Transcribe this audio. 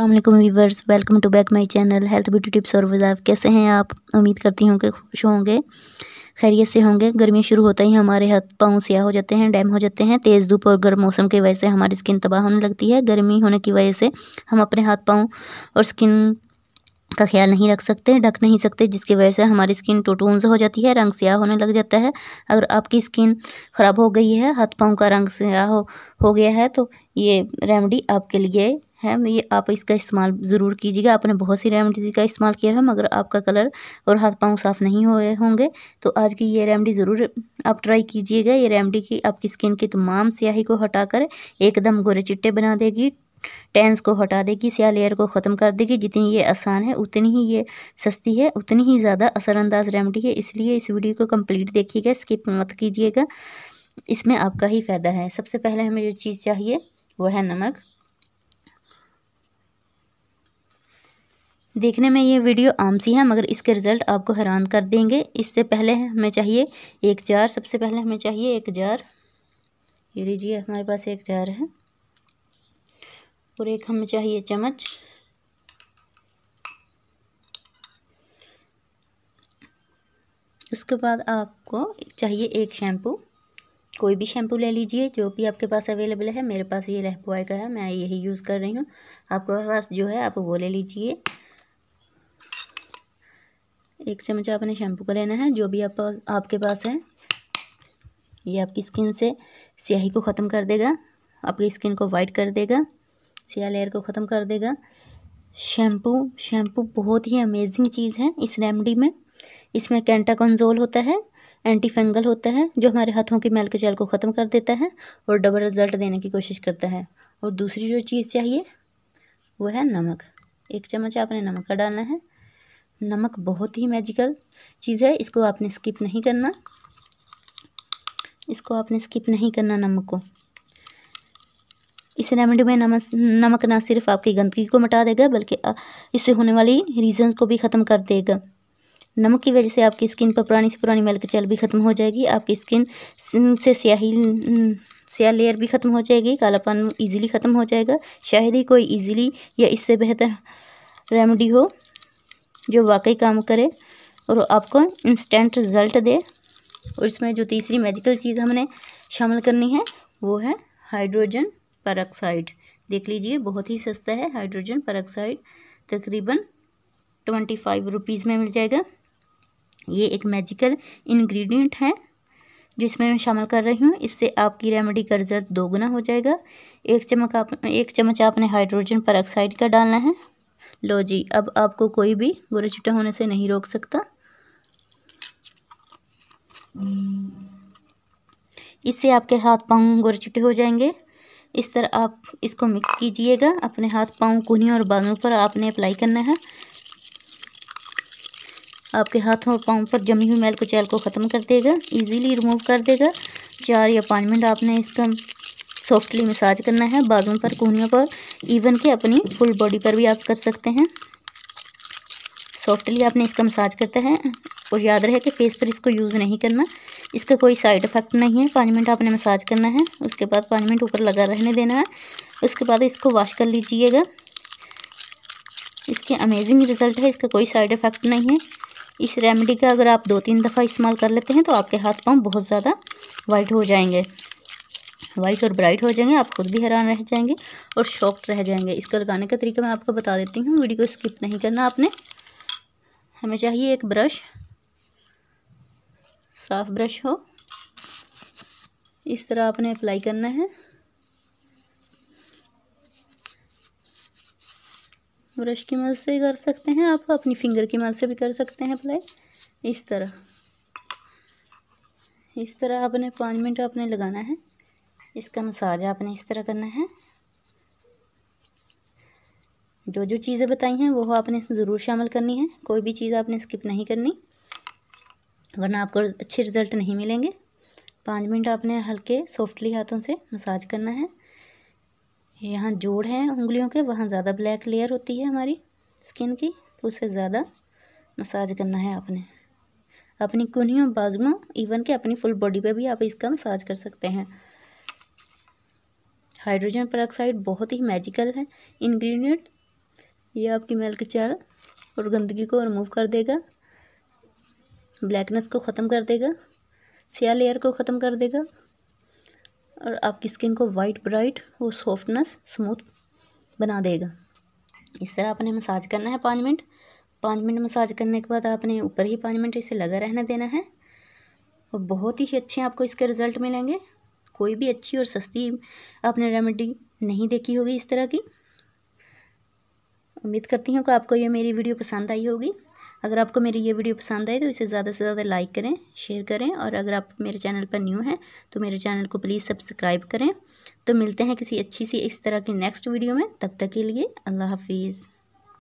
अल्लाम viewers welcome to back my channel health beauty tips और वज़ाफ कैसे हैं आप उम्मीद करती हूँ कि खुश होंगे खैरियत से होंगे गर्मी शुरू होता ही हमारे हाथ पाँव सयाह हो जाते हैं डैम हो जाते हैं तेज़ धूप और गर्म मौसम की वजह से हमारी स्किन तबाह होने लगती है गर्मी होने की वजह से हम अपने हाथ पाँव और स्किन का ख्याल नहीं रख सकते ढक नहीं सकते जिसकी वजह से हमारी स्किन टोटून्स हो जाती है रंग स्याह होने लग जाता है अगर आपकी स्किन ख़राब हो गई है हाथ पाँव का रंग स्याह हो, हो गया है तो ये रेमेडी आपके लिए है ये आप इसका इस्तेमाल ज़रूर कीजिएगा आपने बहुत सी रेमेडीज़ का इस्तेमाल किया है मगर आपका कलर और हाथ पांव साफ़ नहीं हुए होंगे तो आज की ये रेमेडी ज़रूर आप ट्राई कीजिएगा ये रेमेडी की आपकी स्किन की तमाम स्याही को हटाकर एकदम गोरे चिट्टे बना देगी टेंस को हटा देगी स्या लेयर को ख़त्म कर देगी जितनी ये आसान है उतनी ही ये सस्ती है उतनी ही ज़्यादा असरअंदाज रेमेडी है इसलिए इस वीडियो को कम्प्लीट देखिएगा स्किप मत कीजिएगा इसमें आपका ही फ़ायदा है सबसे पहले हमें जो चीज़ चाहिए वो है नमक देखने में ये वीडियो आम सी है मगर इसके रिज़ल्ट आपको हैरान कर देंगे इससे पहले हमें चाहिए एक जार सबसे पहले हमें चाहिए एक जार ये लीजिए हमारे पास एक जार है और एक हमें चाहिए चम्मच उसके बाद आपको चाहिए एक शैम्पू कोई भी शैम्पू ले लीजिए जो भी आपके पास अवेलेबल है मेरे पास ये लहपुआई का है मैं यही यूज़ कर रही हूँ आपके पास जो है आप वो ले लीजिए एक चम्मच आपने शैम्पू का लेना है जो भी आप आपके पास है ये आपकी स्किन से स्याही को ख़त्म कर देगा आपकी स्किन को वाइट कर देगा सिया लेयर को ख़त्म कर देगा शैम्पू शैम्पू बहुत ही अमेजिंग चीज़ है इस रेमडी में इसमें कैंटा कंजोल होता है एंटी फंगल होता है जो हमारे हाथों की मैल के कचैल को ख़त्म कर देता है और डबल रिज़ल्ट देने की कोशिश करता है और दूसरी जो चीज़ चाहिए वो है नमक एक चम्मच आपने नमक का डालना है नमक बहुत ही मैजिकल चीज़ है इसको आपने स्किप नहीं करना इसको आपने स्किप नहीं करना नमक को इस रेमेडी में नमक नमक ना सिर्फ आपकी गंदगी को मिटा देगा बल्कि इससे होने वाली रीजंस को भी ख़त्म कर देगा नमक की वजह से आपकी स्किन पर पुरानी से पुरानी मलकचल भी ख़त्म हो जाएगी आपकी स्किन से स्याही स्या लेयर भी ख़त्म हो जाएगी कालापन इजीली ख़त्म हो जाएगा शायद ही कोई इजीली या इससे बेहतर रेमेडी हो जो वाकई काम करे और आपको इंस्टेंट रिज़ल्ट दे और इसमें जो तीसरी मेडिकल चीज़ हमने शामिल करनी है वो है हाइड्रोजन परऑक्साइड देख लीजिए बहुत ही सस्ता है हाइड्रोजन परऑक्साइड तकरीबन ट्वेंटी फाइव रुपीज़ में मिल जाएगा ये एक मैजिकल इंग्रेडिएंट है जो इसमें मैं शामिल कर रही हूँ इससे आपकी रेमेडी का रिजल्ट दोगुना हो जाएगा एक चमक आप एक चम्मच आपने हाइड्रोजन पर ऑक्साइड का डालना है लो जी अब आपको कोई भी गोरे चिट्टा होने से नहीं रोक सकता इससे आपके हाथ पाँव गोरे छुट्टे हो जाएंगे इस तरह आप इसको मिक्स कीजिएगा अपने हाथ पाँव कुहनी और बालों पर आपने अप्लाई करना है आपके हाथों और पाँव पर जमी हुई मैल कुचैल को ख़त्म कर देगा ईजीली रिमूव कर देगा चार या पाँच मिनट आपने इसका सॉफ्टली मसाज करना है बाजुओं पर कोहनियों पर इवन के अपनी फुल बॉडी पर भी आप कर सकते हैं सॉफ्टली आपने इसका मसाज करता है और याद रहे कि फेस पर इसको यूज़ नहीं करना इसका कोई साइड इफ़ेक्ट नहीं है पाँच मिनट आपने मसाज करना है उसके बाद पाँच मिनट ऊपर लगा रहने देना है उसके बाद इसको वॉश कर लीजिएगा इसके अमेजिंग रिज़ल्ट है इसका कोई साइड इफ़ेक्ट नहीं है इस रेमेडी का अगर आप दो तीन दफ़ा इस्तेमाल कर लेते हैं तो आपके हाथ पाँव बहुत ज़्यादा वाइट हो जाएंगे वाइट और ब्राइट हो जाएंगे आप खुद भी हैरान रह जाएंगे और शॉक्ड रह जाएंगे इसको लगाने का तरीका मैं आपको बता देती हूँ वीडियो को स्किप नहीं करना आपने हमें चाहिए एक ब्रश साफ ब्रश हो इस तरह आपने अप्लाई करना है ब्रश की मदद से कर सकते हैं आप अपनी फिंगर की मदद से भी कर सकते हैं अप्लाई इस तरह इस तरह आपने पाँच मिनट आपने लगाना है इसका मसाज आपने इस तरह करना है जो जो चीज़ें बताई हैं वो आपने ज़रूर शामिल करनी है कोई भी चीज़ आपने स्किप नहीं करनी वरना आपको अच्छे रिज़ल्ट नहीं मिलेंगे पाँच मिनट आपने हल्के सॉफ्टली हाथों से मसाज करना है यहाँ जोड़ हैं उंगलियों के वहाँ ज़्यादा ब्लैक लेयर होती है हमारी स्किन की तो उसे ज़्यादा मसाज करना है आपने अपनी कुनियों बाजुओं इवन के अपनी फुल बॉडी पे भी आप इसका मसाज कर सकते हैं हाइड्रोजन पेरोक्साइड बहुत ही मैजिकल है इंग्रेडिएंट ये आपकी मिल्क चाल और गंदगी को रिमूव कर देगा ब्लैकनेस को ख़त्म कर देगा सिया लेयर को ख़त्म कर देगा और आपकी स्किन को वाइट ब्राइट और सॉफ्टनेस स्मूथ बना देगा इस तरह आपने मसाज करना है पाँच मिनट पाँच मिनट मसाज करने के बाद आपने ऊपर ही पाँच मिनट इसे लगा रहने देना है और बहुत ही अच्छे आपको इसके रिज़ल्ट मिलेंगे कोई भी अच्छी और सस्ती आपने रेमेडी नहीं देखी होगी इस तरह की उम्मीद करती हूँ कि आपको ये मेरी वीडियो पसंद आई होगी अगर आपको मेरी ये वीडियो पसंद आए तो इसे ज़्यादा से ज़्यादा लाइक करें शेयर करें और अगर आप मेरे चैनल पर न्यू हैं तो मेरे चैनल को प्लीज़ सब्सक्राइब करें तो मिलते हैं किसी अच्छी सी इस तरह की नेक्स्ट वीडियो में तब तक के लिए अल्लाह हाफिज़